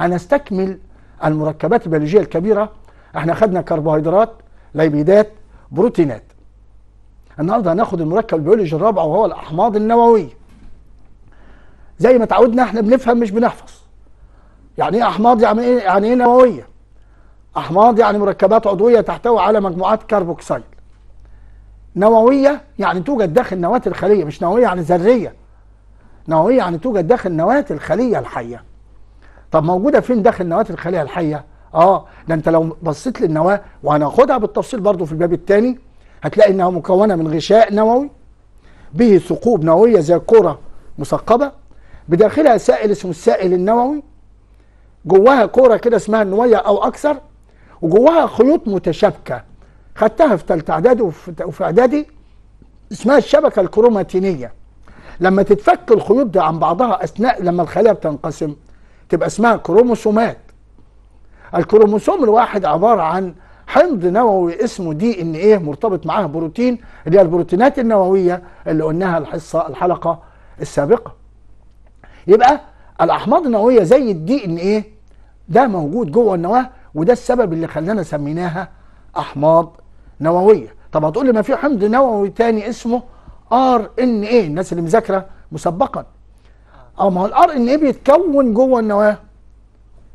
هنستكمل المركبات البيولوجيه الكبيره احنا خدنا كربوهيدرات ليبيدات بروتينات النهارده هناخد المركب البيولوجي الرابع وهو الاحماض النوويه زي ما تعودنا احنا بنفهم مش بنحفظ يعني ايه احماض يعني ايه يعني ايه نوويه احماض يعني مركبات عضويه تحتوي على مجموعات كربوكسيل نوويه يعني توجد داخل نواه الخليه مش نوويه يعني ذريه نوويه يعني توجد داخل نواه الخليه الحيه طب موجوده فين داخل نواه الخليه الحيه اه ده انت لو بصيت للنواه وهناخدها بالتفصيل برضو في الباب الثاني هتلاقي انها مكونه من غشاء نووي به ثقوب نوويه زي كره مثقبه بداخلها سائل اسمه السائل النووي جواها كوره كده اسمها النويه او اكثر وجواها خيوط متشابكه خدتها في ثالثه اعدادي وفي اعدادي اسمها الشبكه الكروماتينيه لما تتفك الخيوط دي عن بعضها اثناء لما الخليه بتنقسم تبقى اسمها كروموسومات الكروموسوم الواحد عباره عن حمض نووي اسمه دي ان ايه مرتبط معاه بروتين اللي هي البروتينات النوويه اللي قلناها الحصه الحلقه السابقه يبقى الاحماض النوويه زي الدي ان ايه ده موجود جوه النواه وده السبب اللي خلانا سميناها احماض نوويه طب هتقول لي ما في حمض نووي تاني اسمه ار ان ايه الناس اللي مذاكره مسبقا اه ما هو الار ان ايه بيتكون جوه النواه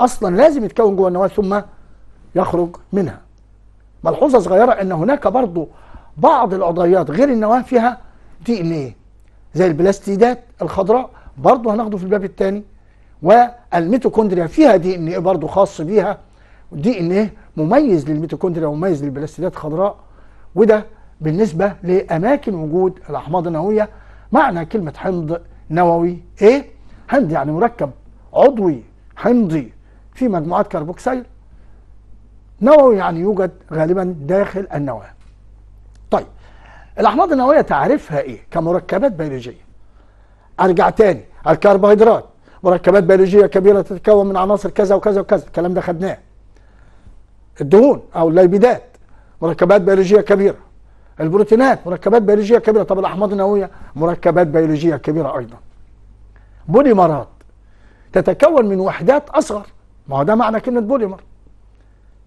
اصلا لازم يتكون جوه النواه ثم يخرج منها ملحوظه صغيره ان هناك برضه بعض العضيات غير النواه فيها دي ان ايه زي البلاستيدات الخضراء برضه هناخده في الباب الثاني والميتوكوندريا فيها دي ان ايه برضه خاص بيها دي ان ايه مميز للميتوكوندريا ومميز للبلاستيدات الخضراء وده بالنسبه لاماكن وجود الاحماض النوويه معنى كلمه حمض نووي ايه هند يعني مركب عضوي حمضي في مجموعات كربوكسيل نووي يعني يوجد غالبا داخل النواه طيب الاحماض النوويه تعرفها ايه كمركبات بيولوجيه ارجع تاني الكربوهيدرات مركبات بيولوجيه كبيره تتكون من عناصر كذا وكذا وكذا الكلام ده خدناه الدهون او الليبيدات مركبات بيولوجيه كبيره البروتينات مركبات بيولوجيه كبيره طب الاحماض النوويه مركبات بيولوجيه كبيره ايضا بوليمرات تتكون من وحدات أصغر ما هو ده معنى كلمة بوليمر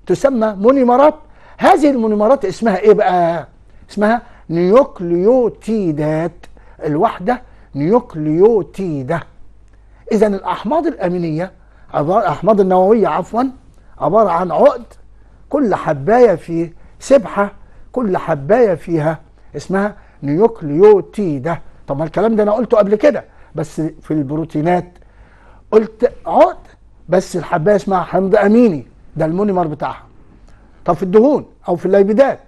تسمى مونيمرات هذه المونيمرات اسمها إيه بقى؟ اسمها نيوكليوتيدات الوحدة نيوكليوتيدة إذا الأحماض الأمينية عبارة الأحماض النووية عفوا عبارة عن عقد كل حباية في سبحة كل حباية فيها اسمها نيوكليوتيدة طب ما الكلام ده أنا قلته قبل كده بس في البروتينات قلت عقد بس الحبايه اسمها حمض اميني ده المونيمر بتاعها طب في الدهون او في الليبيدات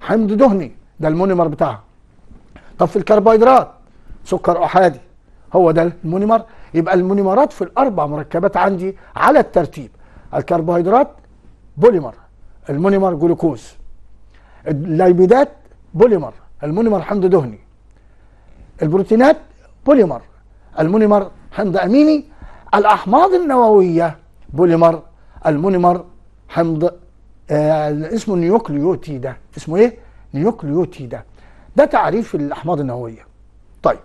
حمض دهني ده المونيمر بتاعها طب في الكربوهيدرات سكر احادي هو ده المونيمر يبقى المونيمرات في الاربع مركبات عندي على الترتيب الكربوهيدرات بوليمر المونيمر جلوكوز الليبيدات بوليمر المونيمر حمض دهني البروتينات بوليمر المونيمر حمض أميني الأحماض النووية بوليمر المونيمر حمض آه اسمه نيوكليوتي ده اسمه ايه؟ نيوكليوتي ده ده تعريف الأحماض النووية طيب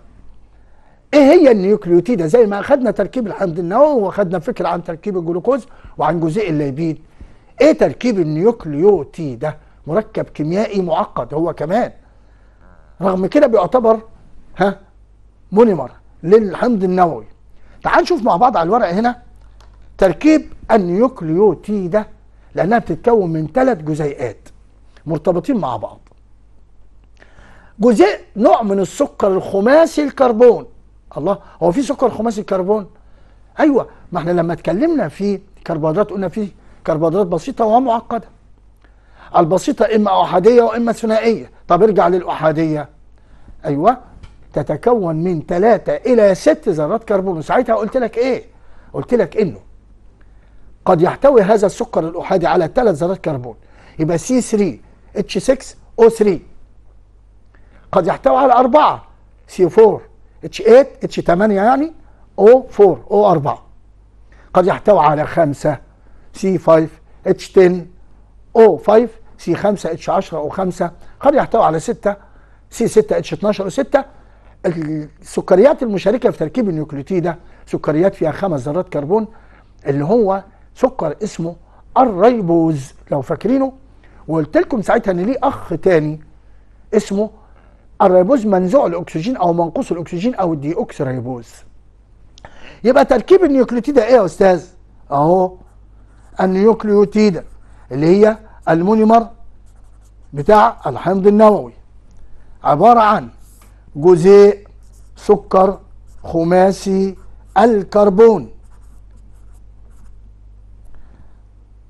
ايه هي النيوكليوتيدا زي ما اخدنا تركيب الحمض النووي واخدنا فكرة عن تركيب الجلوكوز وعن جزيء الليبيد ايه تركيب النيوكليوتيدا مركب كيميائي معقد هو كمان رغم كده بيعتبر ها مونيمر للحمض النووي تعال نشوف مع بعض على الورق هنا تركيب النيوكليوتيدة لأنها بتتكون من ثلاث جزيئات مرتبطين مع بعض جزيء نوع من السكر الخماسي الكربون الله هو في سكر خماسي الكربون ايوه ما احنا لما اتكلمنا في كربوهيدرات قلنا فيه كربوهيدرات بسيطه ومعقده البسيطه اما احاديه واما ثنائيه طب ارجع للاحاديه ايوه تتكون من ثلاثة إلى ست ذرات كربون وساعتها قلت لك إيه؟ قلت لك إنه قد يحتوي هذا السكر الأحادي على ثلاث ذرات كربون يبقى سي 3 اتش 6 او 3 قد يحتوي على أربعة سي 4 اتش 8 اتش 8 يعني او 4 او 4 قد يحتوي على خمسة سي 5 اتش 10 او 5 سي 5 اتش 10 او 5 قد يحتوي على 6 سي 6 اتش 12 او 6 السكريات المشاركه في تركيب النيوكليوتيده سكريات فيها خمس ذرات كربون اللي هو سكر اسمه الريبوز لو فاكرينه وقلت لكم ساعتها ان ليه اخ تاني اسمه الريبوز منزوع الاكسجين او منقوص الاكسجين او الدي اوكس ريبوز يبقى تركيب النيوكليوتيدا ايه يا استاذ اهو النيوكليوتيد اللي هي المونيمر بتاع الحمض النووي عباره عن جزيء سكر خماسي الكربون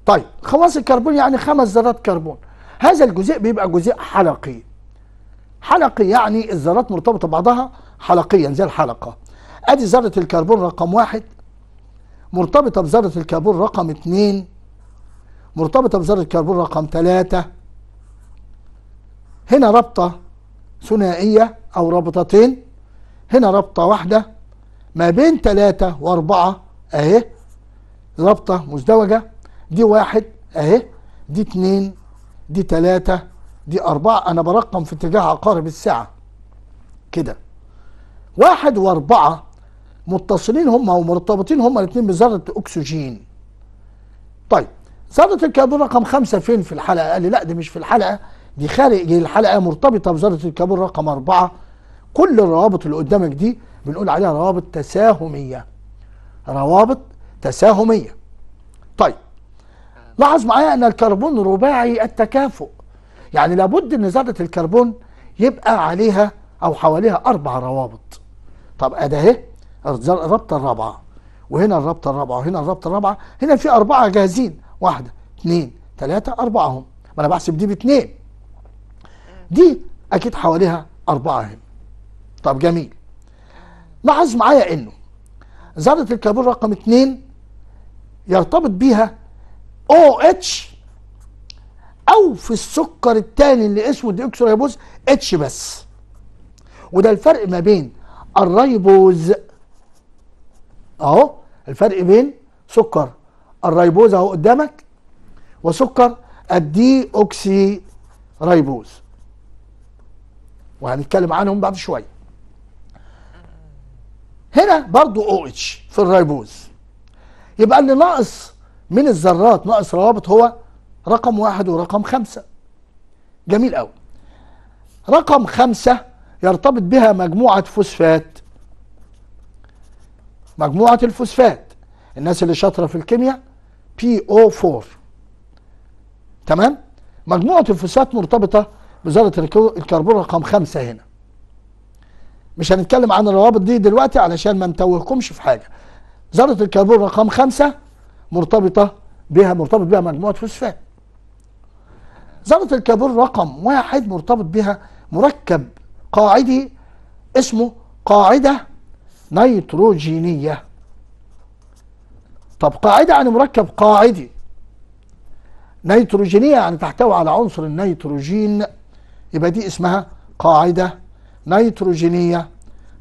طيب خواص الكربون يعني خمس ذرات كربون هذا الجزيء بيبقى جزيء حلقي حلقي يعني الذرات مرتبطة بعضها حلقيا زي الحلقة ادي ذرة الكربون رقم واحد مرتبطة بذرة الكربون رقم اثنين مرتبطة بذرة الكربون رقم ثلاثة هنا رابطة ثنائية أو رابطتين هنا رابطة واحدة ما بين ثلاثة وأربعة أهي رابطة مزدوجة دي واحد أهي دي اتنين دي تلاتة دي أربعة أنا برقم في اتجاه عقارب الساعة كده واحد وأربعة متصلين هما ومرتبطين هما الاتنين بذرة أكسجين طيب ذرة الكربون رقم خمسة فين في الحلقة؟ قال لي لا دي مش في الحلقة دي خارج الحلقه مرتبطه بوزاره الكابور رقم أربعة كل الروابط اللي قدامك دي بنقول عليها روابط تساهميه روابط تساهميه طيب لاحظ معايا ان الكربون رباعي التكافؤ يعني لابد ان زاده الكربون يبقى عليها او حواليها اربع روابط طب ادي اهي الرابطه الرابعه وهنا الرابطه الرابعه وهنا الرابطه الرابعه هنا في اربعه جاهزين واحده اثنين ثلاثه اربعه هم ما انا بحسب دي باثنين دي اكيد حواليها اربعه هنا طب جميل لاحظ معايا انه ذره الكربون رقم اتنين يرتبط بيها او اتش او في السكر الثاني اللي اسمه ديوكسريبوز اتش بس وده الفرق ما بين الريبوز اهو الفرق بين سكر الريبوز اهو قدامك وسكر الدي ريبوز وهنتكلم عنهم بعد شويه هنا برضو او اتش في الريبوز يبقى اللي ناقص من الذرات ناقص روابط هو رقم واحد ورقم خمسة جميل قوي رقم خمسة يرتبط بها مجموعة فوسفات مجموعة الفوسفات الناس اللي شاطرة في الكيمياء بي او 4 تمام مجموعة الفوسفات مرتبطة بذرة الكربون رقم خمسة هنا مش هنتكلم عن الروابط دي دلوقتي علشان ما نتوهكمش في حاجة ذرة الكربون رقم خمسة مرتبطة بها مرتبط بها مجموعة فوسفات ذرة الكربون رقم واحد مرتبط بها مركب قاعدي اسمه قاعدة نيتروجينية طب قاعدة يعني مركب قاعدي نيتروجينية يعني تحتوي على عنصر النيتروجين يبقى دي اسمها قاعدة نيتروجينية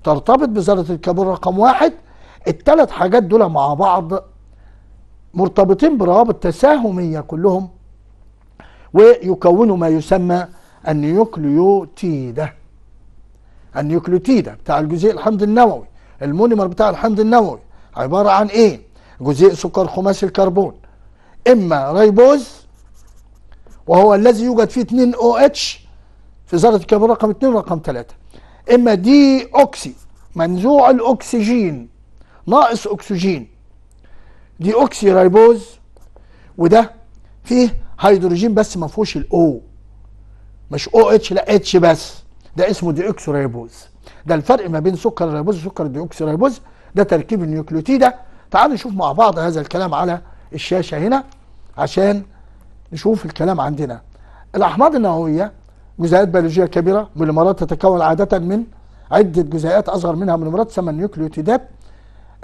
ترتبط بذرة الكربون رقم واحد التلات حاجات دول مع بعض مرتبطين بروابط تساهمية كلهم ويكونوا ما يسمى النيوكليوتيدة النيوكليوتيدة بتاع الجزيء الحمض النووي المونيمر بتاع الحمض النووي عبارة عن ايه جزيء سكر خماسي الكربون اما ريبوز وهو الذي يوجد فيه 2 او OH اتش في ذرة الكربون رقم 2 ورقم 3 إما دي أوكسي منزوع الأكسجين ناقص أكسجين دي أوكسي ريبوز وده فيه هيدروجين بس ما فيهوش الأو مش او اتش لا اتش بس ده اسمه دي ريبوز ده الفرق ما بين سكر الريبوز وسكر الدي ريبوز ده تركيب النيوكليوتيدة تعالوا نشوف مع بعض هذا الكلام على الشاشة هنا عشان نشوف الكلام عندنا الأحماض النووية جزيئات بيولوجيه كبيره موليمرات تتكون عاده من عده جزيئات اصغر منها موليمرات تسمى النيوكليوتيدات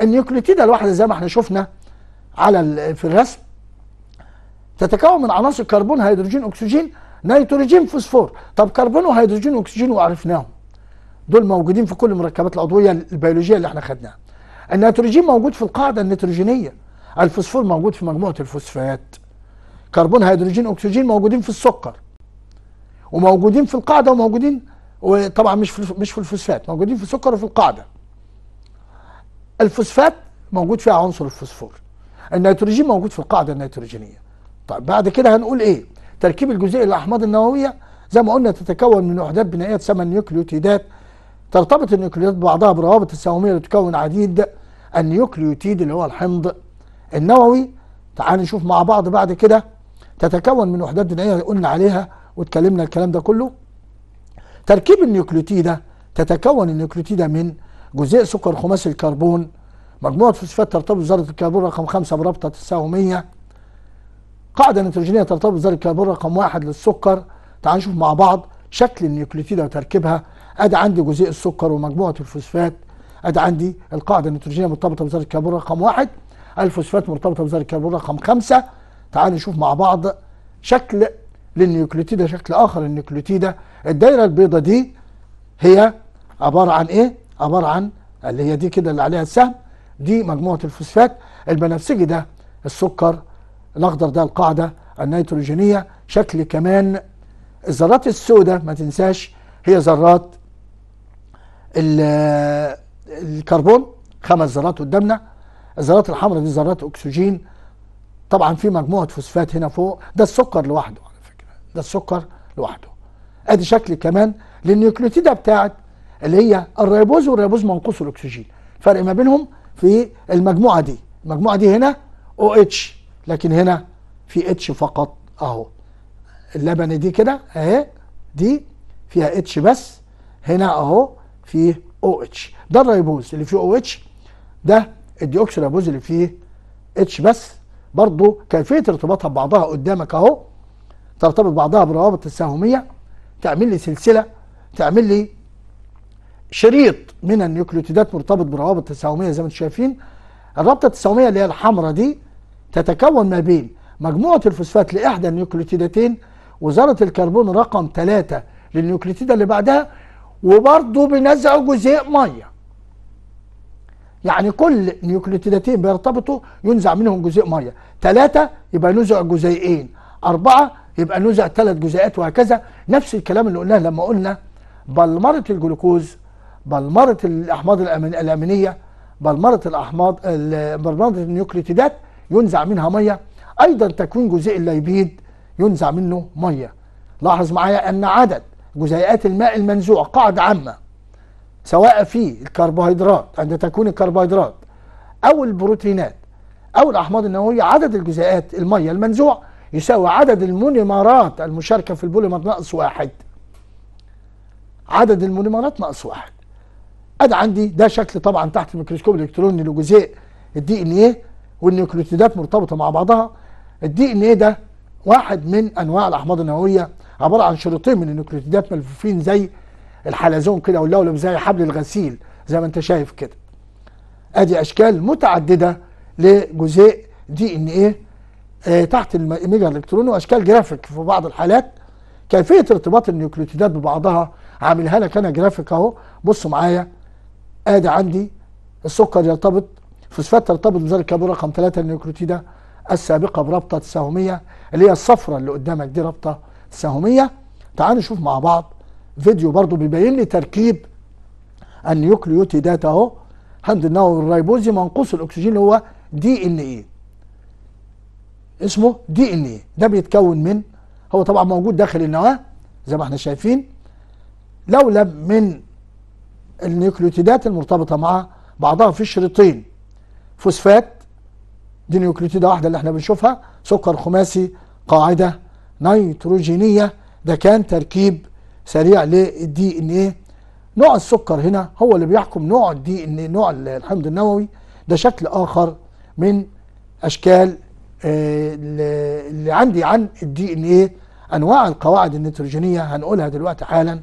النيوكليوتيد الواحده زي ما احنا شفنا على في الرسم تتكون من عناصر كربون هيدروجين اكسجين نيتروجين فوسفور طب كربون وهيدروجين واكسجين وعرفناهم دول موجودين في كل المركبات العضويه البيولوجيه اللي احنا خدناها النيتروجين موجود في القاعده النيتروجينيه الفوسفور موجود في مجموعه الفوسفات كربون هيدروجين اكسجين موجودين في السكر وموجودين في القاعده وموجودين وطبعا مش في مش في الفوسفات موجودين في السكر وفي القاعده الفوسفات موجود فيها عنصر الفوسفور النيتروجين موجود في القاعده النيتروجينيه طيب بعد كده هنقول ايه تركيب الجزيء الاحماض النوويه زي ما قلنا تتكون من وحدات بنائيه تسمى النيوكليوتيدات ترتبط النيوكليوتيدات ببعضها بروابط السوميه لتكون عديد النيوكليوتيد اللي هو الحمض النووي تعال نشوف مع بعض بعد كده تتكون من وحدات بنائيه قلنا عليها واتكلمنا الكلام ده كله تركيب النيوكليوتيدة تتكون النيوكليوتيدة من جزيء سكر خماسي الكربون مجموعة فوسفات ترتبط بذرة الكربون رقم خمسة برابطة تساهمية قاعدة نيتروجينية ترتبط بذرة الكربون رقم واحد للسكر تعال نشوف مع بعض شكل النيوكليوتيدة وتركيبها ادي عندي جزيء السكر ومجموعة الفوسفات ادي عندي القاعدة النيتروجينية مرتبطة بذرة الكربون رقم واحد الفوسفات مرتبطة بذرة الكربون رقم خمسة تعال نشوف مع بعض شكل للنيوكليوتيدة شكل آخر النيوكليوتيدة الدايرة البيضاء دي هي عبارة عن إيه؟ عبارة عن اللي هي دي كده اللي عليها السهم دي مجموعة الفوسفات البنفسجي ده السكر الأخضر ده القاعدة النيتروجينية شكل كمان الذرات السوداء ما تنساش هي ذرات الكربون خمس ذرات قدامنا الذرات الحمراء دي ذرات اكسجين طبعا في مجموعه فوسفات هنا فوق ده السكر لوحده ده السكر لوحده ادي شكل كمان للنيوكليوتيدا بتاعت اللي هي الريبوز والريبوز منقوص الاكسجين الفرق ما بينهم في المجموعه دي المجموعه دي هنا او اتش لكن هنا في اتش فقط اهو اللبن دي كده اهي دي فيها اتش بس هنا اهو فيه او اتش ده الريبوز اللي فيه او اتش ده الديوكسيريبوز اللي فيه اتش بس برضه كيفيه ارتباطها ببعضها قدامك اهو ترتبط بعضها بروابط تساهمية تعمل لي سلسلة تعمل لي شريط من النيوكليوتيدات مرتبط بروابط تساهمية زي ما انتم شايفين الرابطة التساهمية اللي هي الحمراء دي تتكون ما بين مجموعة الفوسفات لإحدى النيوكليوتيدتين وزارة الكربون رقم ثلاثة للنيوكليوتيدة اللي بعدها وبرضه بنزع جزيء ميه يعني كل نيوكليوتيدتين بيرتبطوا ينزع منهم جزيء ميه ثلاثة يبقى نزع جزيئين أربعة يبقى نزع ثلاث جزيئات وهكذا نفس الكلام اللي قلناه لما قلنا بلمرة الجلوكوز بلمرة الأحماض الأمينية بلمرة الأحماض بلمرة النيوكليتيدات ينزع منها مية أيضا تكوين جزيء الليبيد ينزع منه مية لاحظ معايا أن عدد جزيئات الماء المنزوع قاعدة عامة سواء في الكربوهيدرات عند تكوين الكربوهيدرات أو البروتينات أو الأحماض النووية عدد الجزيئات المية المنزوع يساوي عدد المونيمرات المشاركة في البوليمر ناقص واحد عدد المونيمرات ناقص واحد أدي عندي ده شكل طبعا تحت الميكروسكوب الإلكتروني لجزيء الدي إن إيه والنيوكليوتيدات مرتبطة مع بعضها الدي إن إيه ده واحد من أنواع الأحماض النووية عبارة عن شريطين من النيوكليوتيدات ملفوفين زي الحلزون كده واللولب زي حبل الغسيل زي ما أنت شايف كده أدي أشكال متعددة لجزيء دي إن إيه آه، تحت الميجا الالكتروني واشكال جرافيك في بعض الحالات كيفيه ارتباط النيوكليوتيدات ببعضها عاملها لك انا جرافيك اهو بصوا معايا ادي عندي السكر يرتبط فوسفات ترتبط بذلك كابون رقم ثلاثه النيوكليوتيدا السابقه برابطه تساهميه اللي هي الصفراء اللي قدامك دي رابطه تساهميه تعالوا نشوف مع بعض فيديو برضو بيبين لي تركيب النيوكليوتيدات اهو هند النووي الريبوزي منقوص الاكسجين اللي هو دي ان ايه اسمه دي ان ايه ده بيتكون من هو طبعا موجود داخل النواه زي ما احنا شايفين لولب من النيوكليوتيدات المرتبطه مع بعضها في شريطين فوسفات دي نيوكليوتيده واحده اللي احنا بنشوفها سكر خماسي قاعده نيتروجينيه ده كان تركيب سريع للدي ان ايه نوع السكر هنا هو اللي بيحكم نوع الدي ان إيه، نوع الحمض النووي ده شكل اخر من اشكال آه، اللي عندي عن الدي ان ايه انواع القواعد النيتروجينيه هنقولها دلوقتي حالا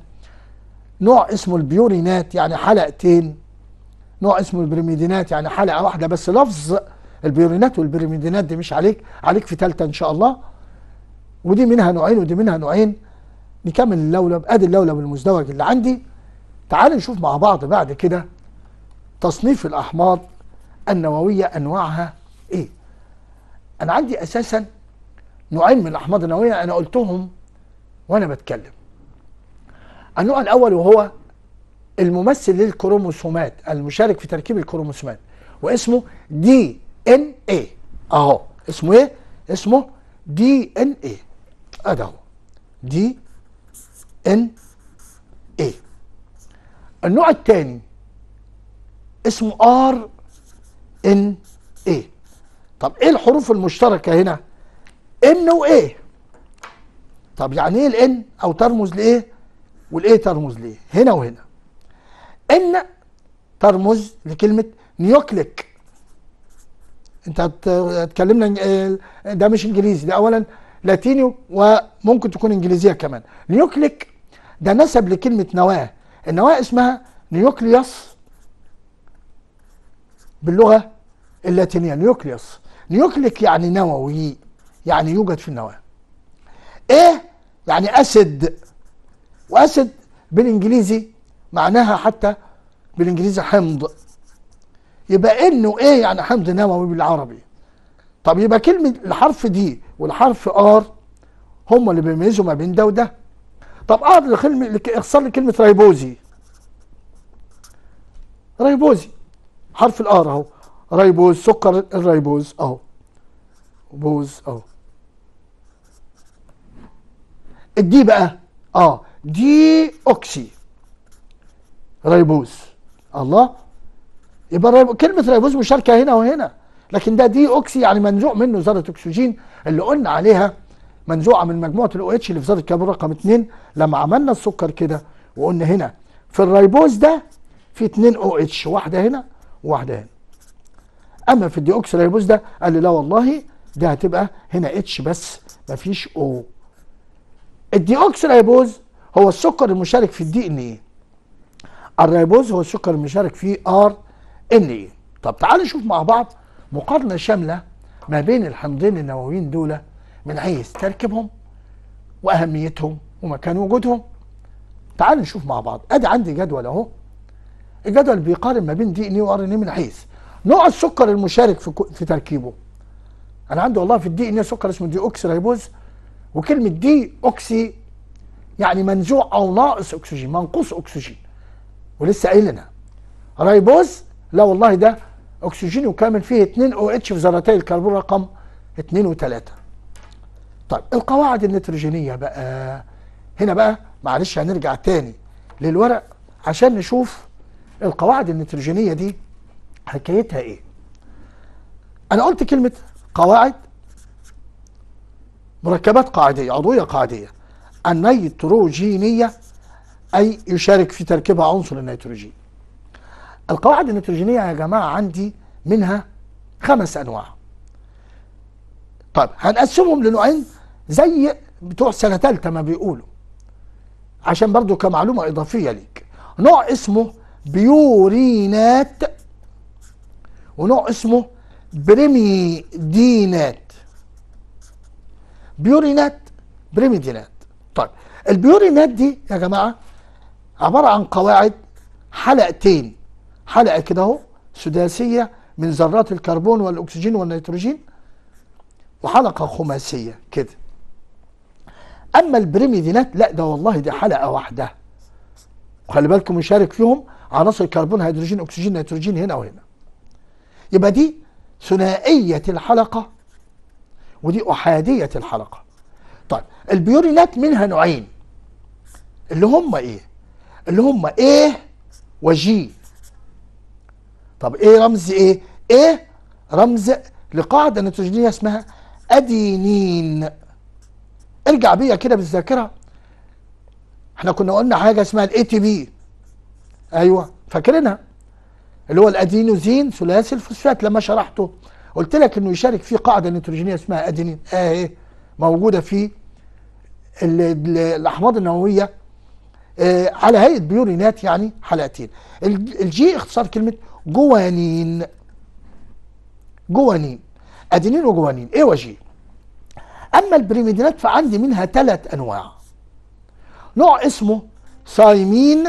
نوع اسمه البيورينات يعني حلقتين نوع اسمه البريميدينات يعني حلقه واحده بس لفظ البيورينات والبريميدينات دي مش عليك عليك في ثالثه ان شاء الله ودي منها نوعين ودي منها نوعين نكمل اللولب ادي اللولب المزدوج اللي عندي تعال نشوف مع بعض بعد كده تصنيف الاحماض النوويه انواعها انا عندي اساسا نوعين من الاحماض النوويه انا قلتهم وانا بتكلم النوع الاول وهو الممثل للكروموسومات المشارك في تركيب الكروموسومات واسمه دي ان اي اهو اسمه ايه اسمه دي ان اي ادي اهو دي ان اي النوع الثاني اسمه ار ان اي طب ايه الحروف المشتركه هنا ان وايه طب يعني ايه الان او ترمز لايه والايه ترمز لايه هنا وهنا ان ترمز لكلمه نيوكليك انت هتكلمنا آه، ده مش انجليزي ده اولا لاتيني وممكن تكون انجليزيه كمان نيوكليك ده نسب لكلمه نواه النواه اسمها نيوكليوس باللغه اللاتينيه نيوكليوس نيوكليك يعني نووي يعني يوجد في النواه ايه يعني اسد واسد بالانجليزي معناها حتى بالانجليزي حمض يبقى انه ايه يعني حمض نووي بالعربي طب يبقى كلمه الحرف دي والحرف ار هم اللي بيميزوا ما بين ده وده طب ار آه، اختصار لكلمه ريبوزي ريبوزي حرف الار اهو ريبوز سكر الريبوز اهو بوز اهو الدي بقى اه دي اوكسي ريبوز الله يبقى ريبو كلمه ريبوز مشاركه هنا وهنا لكن ده دي اوكسي يعني منزوع منه ذره اكسجين اللي قلنا عليها منزوعه من مجموعه الاو اتش اللي في ذره الكربون رقم 2 لما عملنا السكر كده وقلنا هنا في الريبوز ده في اثنين او اتش واحده هنا وواحده هنا اما في الديوكسيريبوز ده قال لي لا والله ده هتبقى هنا اتش بس مفيش او الديوكسيريبوز هو السكر المشارك في الدي ان اي الريبوز هو السكر المشارك في ار ان اي طب تعالوا نشوف مع بعض مقارنه شامله ما بين الحمضين النوويين دول من حيث تركيبهم واهميتهم ومكان وجودهم تعالوا نشوف مع بعض ادي عندي جدول اهو الجدول بيقارن ما بين دي ان اي وار ان اي من حيث نوع السكر المشارك في, في تركيبه انا عندي والله في الدي ان سكر اسمه دي اوكسي ريبوز وكلمه دي اوكسي يعني منزوع او ناقص اكسجين منقوص اكسجين ولسه قايل لنا ريبوز لا والله ده اكسجين وكامل فيه 2 او اتش في ذرتي الكربون رقم 2 و3 طيب القواعد النيتروجينيه بقى هنا بقى معلش هنرجع تاني للورق عشان نشوف القواعد النيتروجينيه دي حكايتها ايه انا قلت كلمه قواعد مركبات قاعديه عضويه قاعديه النيتروجينيه اي يشارك في تركيبها عنصر النيتروجين القواعد النيتروجينيه يا جماعه عندي منها خمس انواع طيب هنقسمهم لنوعين زي بتوع سنه ثالثه ما بيقولوا عشان برضو كمعلومه اضافيه ليك نوع اسمه بيورينات ونوع اسمه بريميدينات بيورينات بريميدينات طيب البيورينات دي يا جماعه عباره عن قواعد حلقتين حلقه كده اهو سداسيه من ذرات الكربون والاكسجين والنيتروجين وحلقه خماسيه كده اما البريميدينات لا ده والله دي حلقه واحده خلي بالكم مشارك فيهم عناصر كربون هيدروجين اكسجين نيتروجين هنا وهنا يبقى دي ثنائية الحلقة ودي أحادية الحلقة طيب البيورينات منها نوعين اللي هم ايه اللي هم ايه وجي طب ايه رمز ايه ايه رمز لقاعدة نيتروجينية اسمها أدينين ارجع بيا كده بالذاكرة احنا كنا قلنا حاجة اسمها الاي تي بي ايوه فاكرينها اللي هو الادينوزين ثلاثي الفوسفات لما شرحته قلت لك انه يشارك فيه قاعده نيتروجينيه اسمها ادينين اه ايه موجوده في الاحماض النوويه آه على هيئه بيورينات يعني حلقتين الجي اختصار كلمه جوانين جوانين ادينين وجوانين ايه وجي اما البريميدينات فعندي منها ثلاث انواع نوع اسمه سايمين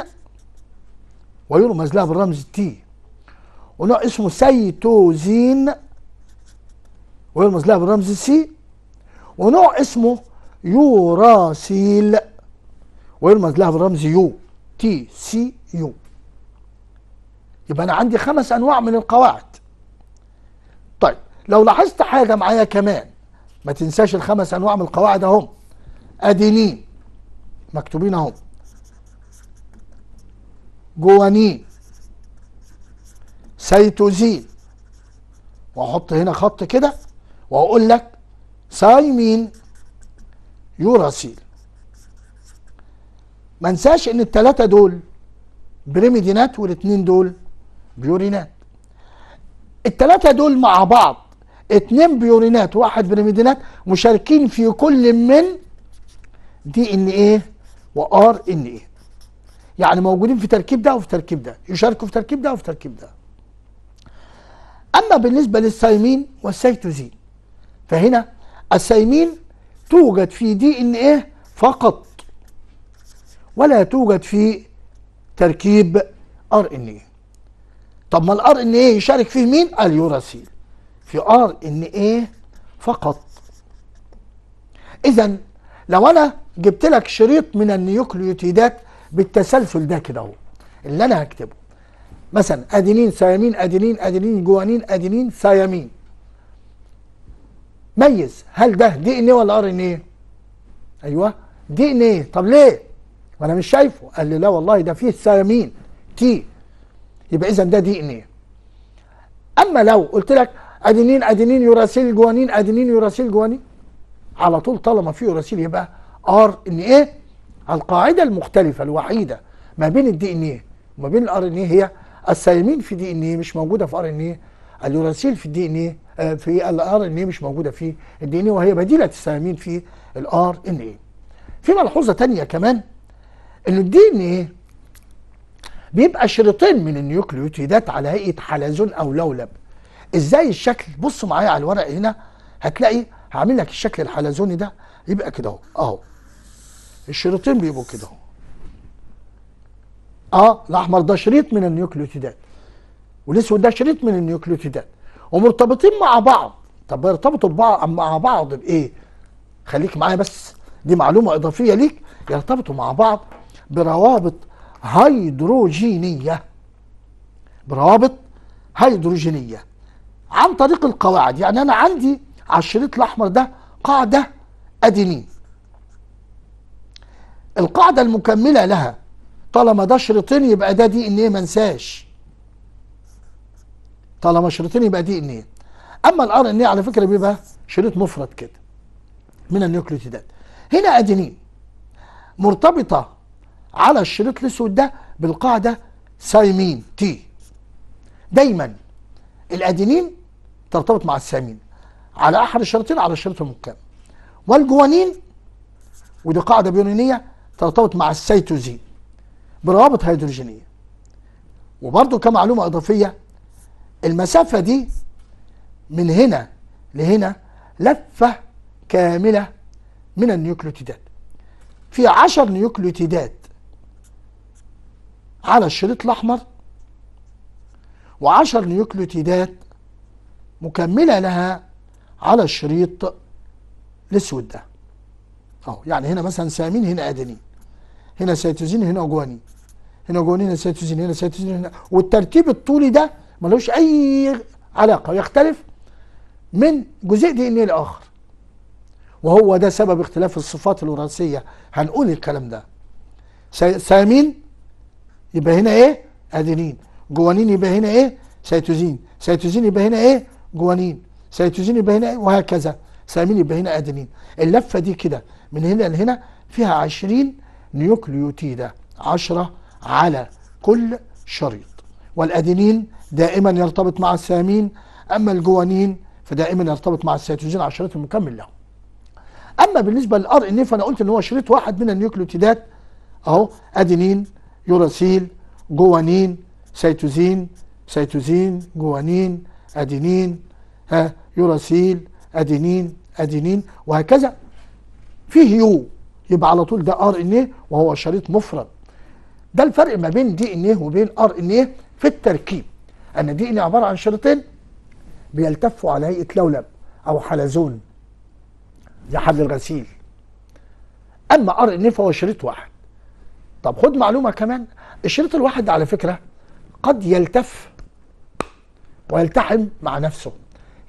ويرمز لها بالرمز تي ونوع اسمه سيتوزين ويرمز لها بالرمز سي ونوع اسمه يوراسيل ويرمز لها بالرمز يو تي سي يو يبقى انا عندي خمس انواع من القواعد طيب لو لاحظت حاجه معايا كمان ما تنساش الخمس انواع من القواعد اهم ادينين مكتوبين اهم جوانين سيتوزين واحط هنا خط كده واقول لك سايمين يوراسيل ما انساش ان الثلاثه دول بريميدينات والاثنين دول بيورينات الثلاثه دول مع بعض اتنين بيورينات واحد بريميدينات مشاركين في كل من دي ان ايه وار ان ايه يعني موجودين في تركيب ده وفي تركيب ده يشاركوا في تركيب ده وفي تركيب ده أما بالنسبة للسايمين والسيتوزين فهنا السايمين توجد في دي ان ايه فقط ولا توجد في تركيب ار ان ايه طب ما الار ان ايه يشارك فيه مين اليوراسيل في ار ان ايه فقط اذا لو انا جبت لك شريط من النيوكليوتيدات بالتسلسل ده كده اهو اللي انا هكتبه مثلا ادينين ثيامين ادينين ادينين جوانين ادينين ثيامين ميز هل ده دي ان ايه ولا ار ان ايه ايوه دي ان ايه طب ليه وانا مش شايفه قال لي لا والله ده فيه ثيامين تي يبقى اذا ده دي ان ايه اما لو قلت لك ادينين ادينين يوراسيل جوانين ادينين يوراسيل جوانين على طول طالما في يوراسيل يبقى ار ان ايه القاعده المختلفه الوحيده ما بين الدي ان ايه وما بين الار ان ايه هي الثيامين في دي ان ايه مش موجوده في ار ان ايه اليوراسيل في الدي ان ايه آه، في الار ان ايه مش موجوده في الدي ان ايه وهي بديله الثيامين في الار ان ايه في ملحوظه ثانيه كمان ان الدي ان ايه بيبقى شريطين من النيوكليوتيدات على هيئه حلزون او لولب ازاي الشكل بصوا معايا على الورق هنا هتلاقي هعمل لك الشكل الحلزوني ده يبقى كده اهو اهو الشريطين بيبقوا كده اهو اه الاحمر ده شريط من النيوكليوتيدات والاسود ده شريط من النيوكليوتيدات ومرتبطين مع بعض طب يرتبطوا ببعض مع بعض بايه؟ خليك معايا بس دي معلومه اضافيه ليك يرتبطوا مع بعض بروابط هيدروجينيه بروابط هيدروجينيه عن طريق القواعد يعني انا عندي على الشريط الاحمر ده قاعده ادينين القاعده المكمله لها طالما ده شريطين يبقى ده دي ان ايه ما انساش طالما شريطين يبقى دي ان ايه اما الار ان ايه على فكره بيبقى شريط مفرد كده من النيوكليوتيدات هنا ادينين مرتبطه على الشريط الاسود ده بالقاعده سايمين تي دايما الادينين ترتبط مع السامين على احد الشريطين على الشريط المقام والجوانين ودي قاعده بيونانيه ترتبط مع السيتوزين بروابط هيدروجينيه وبرده كمعلومه اضافيه المسافه دي من هنا لهنا لفه كامله من النيوكليوتيدات في 10 نيوكليوتيدات على الشريط الاحمر و10 نيوكليوتيدات مكمله لها على الشريط الاسود ده اهو يعني هنا مثلا سامين هنا ادينين هنا سيتوزين هنا جوانين هنا جوانين هنا سيتوزين هنا سيتوزين هنا والترتيب الطولي ده ملوش أي علاقة ويختلف من جزيء دي ان الآخر إيه وهو ده سبب اختلاف الصفات الوراثية هنقول الكلام ده سامين يبقى هنا ايه أدينين جوانين يبقى هنا ايه سيتوزين سيتوزين يبقى هنا ايه جوانين سيتوزين يبقى هنا ايه وهكذا سامين يبقى هنا أدينين اللفة دي كده من هنا لهنا فيها 20 نيوكليوتيدة 10 على كل شريط والأدينين دائما يرتبط مع السامين أما الجوانين فدائما يرتبط مع السيتوزين على الشريط المكمل له أما بالنسبة للآر إن إيه فأنا قلت إن هو شريط واحد من النيوكليوتيدات أهو أدينين يوراسيل جوانين سيتوزين سيتوزين جوانين أدينين ها يوراسيل أدينين أدينين وهكذا فيه يو يبقى على طول ده ار ان ايه وهو شريط مفرد ده الفرق ما بين دي ان ايه وبين ار ان ايه في التركيب ان دي ان عباره عن شريطين بيلتفوا على هيئه لولب او حلزون زي حبل الغسيل اما ار ان ايه فهو شريط واحد طب خد معلومه كمان الشريط الواحد على فكره قد يلتف ويلتحم مع نفسه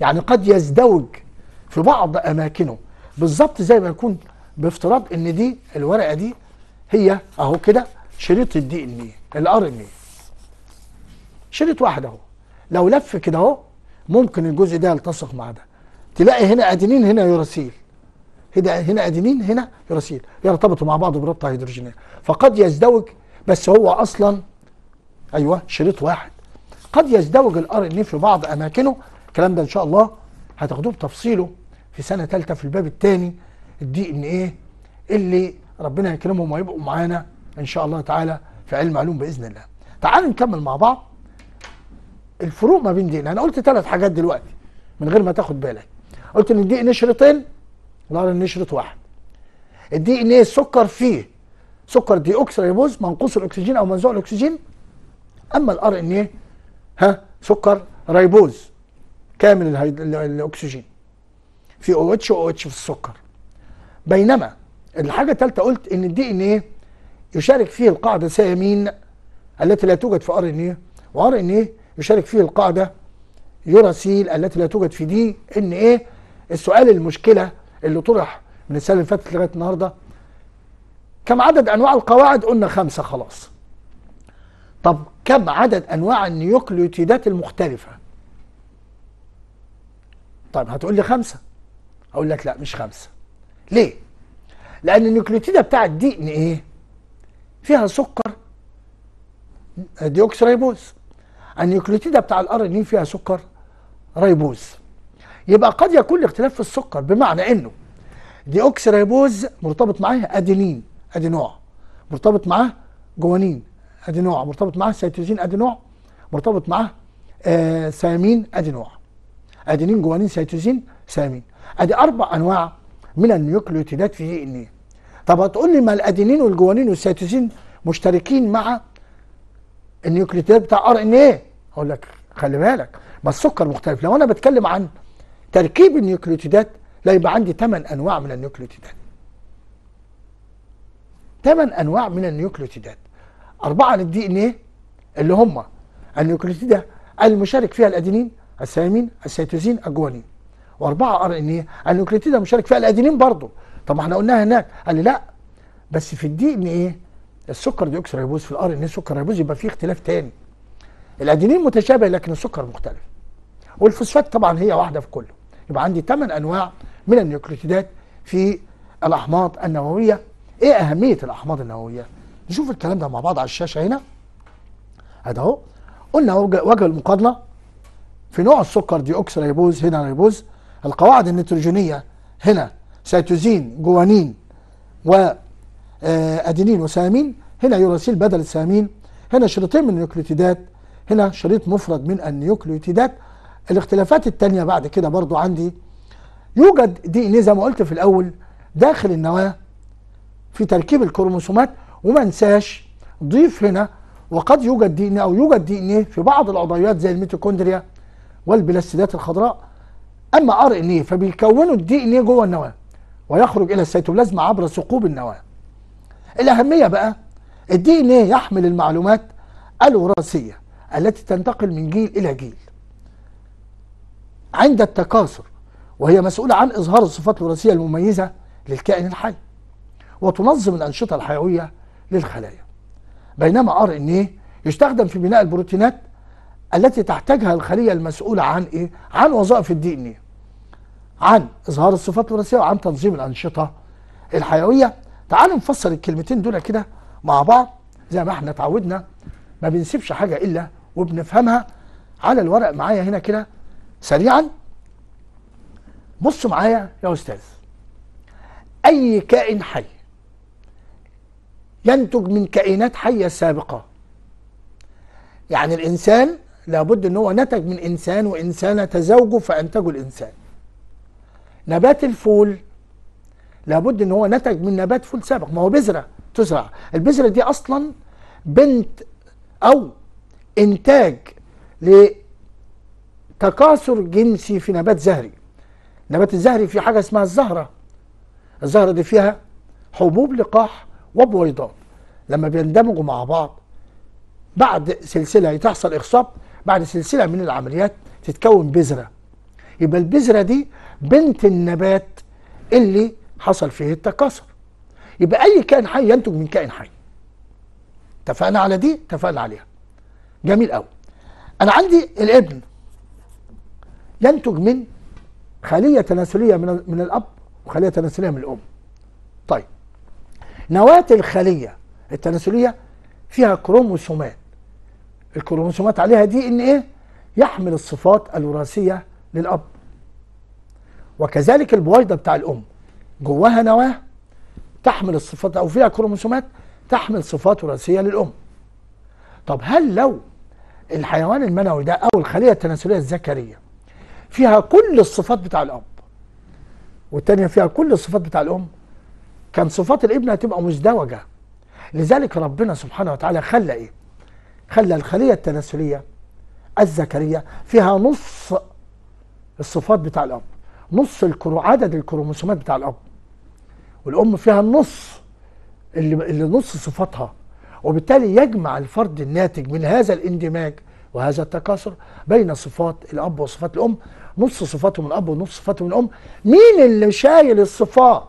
يعني قد يزدوج في بعض اماكنه بالظبط زي ما يكون بافتراض ان دي الورقه دي هي اهو كده شريط الدي ان اي الار ان اي شريط واحد اهو لو لف كده اهو ممكن الجزء ده يلتصق مع ده تلاقي هنا ادينين هنا يوراسيل هنا هنا ادينين هنا يوراسيل يرتبطوا مع بعض بربطه هيدروجينيه فقد يزدوج بس هو اصلا ايوه شريط واحد قد يزدوج الار ان في بعض اماكنه الكلام ده ان شاء الله هتاخدوه بتفصيله في سنه ثالثه في الباب الثاني الدي ان ايه اللي ربنا يكرمهم ويبقوا معانا ان شاء الله تعالى في علم علوم باذن الله تعالوا نكمل مع بعض الفروق ما بين دي ان انا قلت ثلاث حاجات دلوقتي من غير ما تاخد بالك قلت ان الدي ان شريطين لا نشرة واحد الدي ان ايه السكر فيه سكر دي ريبوز منقوص الاكسجين او منزوع الاكسجين اما الار ان ايه ها سكر ريبوز كامل الاكسجين في او اتش او اتش في السكر بينما الحاجه الثالثه قلت ان الدي ان ايه يشارك فيه القاعده سيامين التي لا توجد في ار ان ايه وار ان ايه يشارك فيه القاعده يوراسيل التي لا توجد في دي ان ايه السؤال المشكله اللي طرح من السنه اللي فاتت لغايه النهارده كم عدد انواع القواعد قلنا خمسه خلاص طب كم عدد انواع النيوكليوتيدات المختلفه طيب هتقول لي خمسه اقول لك لا مش خمسه ليه؟ لأن النيوكليوتيدة بتاع الدي إن إيه فيها سكر ريبوز النيوكليوتيدة بتاع الار ان إيه فيها سكر ريبوز يبقى قد يكون الاختلاف في السكر بمعنى انه ريبوز مرتبط معاه ادينين ادينوع مرتبط معاه جوانين ادينوع مرتبط معاه سيتوزين ادينوع مرتبط معاه آه سيامين ادينوع ادينين جوانين سيتوزين سيامين ادي اربع انواع من النيوكليوتيدات في دي ان ايه طب هتقول لي ما الادينين والجوانين والسيتوزين مشتركين مع النيوكليوتيدات بتاع ار ان ايه اقول لك خلي بالك ما السكر مختلف لو انا بتكلم عن تركيب النيوكليوتيدات لا يبقى عندي 8 انواع من النيوكليوتيدات 8 انواع من النيوكليوتيدات اربعه للدي ان ايه اللي هم النيوكليوتيدات المشارك فيها الادينين الثيامين السيتوزين الجوانين واربعه ار ان اي النيوكليوتيد مشارك فيها الادينين برضه طب ما احنا قلناها هناك قال لي لا بس في الدي ان ايه السكر دي اكسر ريبوز في الار ان ايه سكر ريبوز يبقى في اختلاف تاني الادينين متشابه لكن السكر مختلف والفوسفات طبعا هي واحده في كله يبقى عندي ثمان انواع من النيوكليوتيدات في الاحماض النوويه ايه اهميه الاحماض النوويه نشوف الكلام ده مع بعض على الشاشه هنا هذا اهو قلنا وجه المقارنه في نوع السكر دي اكسريبوز هنا ريبوز القواعد النيتروجينية هنا سيتوزين جوانين وأدينين آه، وسامين هنا يوراسيل بدل السامين هنا شريطين من النيوكليوتيدات هنا شريط مفرد من النيوكليوتيدات الاختلافات التانية بعد كده برضو عندي يوجد دي ان زي ما قلت في الأول داخل النواة في تركيب الكروموسومات وما انساش ضيف هنا وقد يوجد دي ان او يوجد دي ان في بعض العضويات زي الميتوكوندريا والبلاستيدات الخضراء اما ار ان ايه فبيكونوا الدي ان ايه جوه النواه ويخرج الى السيتوبلازم عبر ثقوب النواه الاهميه بقى الدي ان ايه يحمل المعلومات الوراثيه التي تنتقل من جيل الى جيل عند التكاثر وهي مسؤوله عن اظهار الصفات الوراثيه المميزه للكائن الحي وتنظم الانشطه الحيويه للخلايا بينما ار ان ايه يستخدم في بناء البروتينات التي تحتاجها الخليه المسؤوله عن ايه؟ عن وظائف الدي ان ايه. عن اظهار الصفات الوراثيه وعن تنظيم الانشطه الحيويه. تعالوا نفسر الكلمتين دول كده مع بعض زي ما احنا اتعودنا ما بنسيبش حاجه الا وبنفهمها على الورق معايا هنا كده سريعا. بصوا معايا يا استاذ. اي كائن حي ينتج من كائنات حيه سابقه يعني الانسان لابد ان هو نتج من انسان وانسانه تزوجوا فانتجوا الانسان نبات الفول لابد ان هو نتج من نبات فول سابق ما هو بذره تزرع البذره دي اصلا بنت او انتاج لتكاثر جنسي في نبات زهري نبات الزهري في حاجه اسمها الزهره الزهره دي فيها حبوب لقاح وبويضات لما بيندمجوا مع بعض بعد سلسله تحصل اخصاب بعد سلسله من العمليات تتكون بذره يبقى البذره دي بنت النبات اللي حصل فيه التكاثر يبقى اي كائن حي ينتج من كائن حي اتفقنا على دي اتفقنا عليها جميل قوي انا عندي الابن ينتج من خليه تناسليه من من الاب وخليه تناسليه من الام طيب نواه الخليه التناسليه فيها كروموسومات الكروموسومات عليها دي ان ايه يحمل الصفات الوراثيه للاب وكذلك البويضه بتاع الام جواها نواه تحمل الصفات او فيها كروموسومات تحمل صفات وراثيه للام طب هل لو الحيوان المنوي ده او الخليه التناسليه الذكريه فيها كل الصفات بتاع الاب والتانية فيها كل الصفات بتاع الام كان صفات الابن هتبقى مزدوجه لذلك ربنا سبحانه وتعالى خلى ايه خلى الخلية التناسلية الذكرية فيها نص الصفات بتاع الأب نص الكرو عدد الكروموسومات بتاع الأب والأم فيها النص اللي, اللي نص صفاتها وبالتالي يجمع الفرد الناتج من هذا الاندماج وهذا التكاثر بين صفات الأب وصفات الأم نص صفاته من الأب ونص صفاته من الأم مين اللي شايل الصفات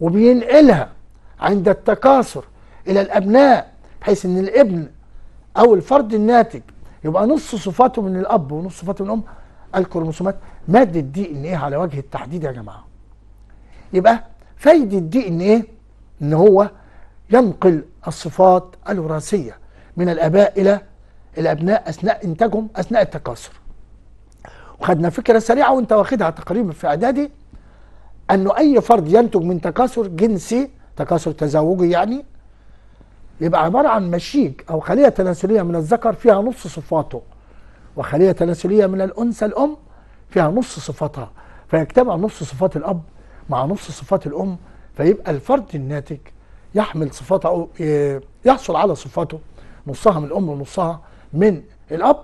وبينقلها عند التكاثر إلى الأبناء بحيث ان الابن او الفرد الناتج يبقى نص صفاته من الاب ونص صفاته من الام الكروموسومات ماده دي ان ايه على وجه التحديد يا جماعه يبقى فايده دي ان ايه ان هو ينقل الصفات الوراثيه من الاباء الى الابناء اثناء انتاجهم اثناء التكاثر وخدنا فكره سريعه وانت واخدها تقريبا في اعدادي انه اي فرد ينتج من تكاثر جنسي تكاثر تزوجي يعني يبقى عبارة عن مشيك أو خلية تناسلية من الذكر فيها نص صفاته وخلية تناسلية من الأنثى الأم فيها نص صفاتها فيجتمع نص صفات الأب مع نص صفات الأم فيبقى الفرد الناتج يحمل صفاته أو يحصل على صفاته نصها من الأم ونصها من الأب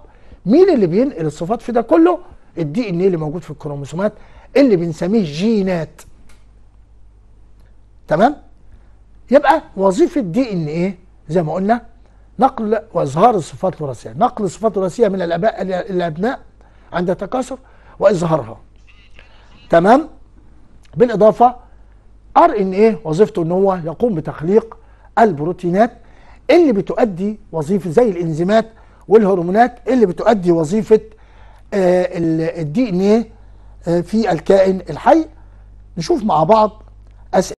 مين اللي بينقل الصفات في ده كله الدي ان اللي موجود في الكروموسومات اللي بنسميه جينات تمام يبقى وظيفه دي ان ايه زي ما قلنا نقل واظهار الصفات الوراثيه نقل الصفات الوراثيه من الاباء الى الابناء عند التكاثر واظهارها تمام بالاضافه ار ان ايه وظيفته ان هو يقوم بتخليق البروتينات اللي بتؤدي وظيفه زي الانزيمات والهرمونات اللي بتؤدي وظيفه الدي ان ايه في الكائن الحي نشوف مع بعض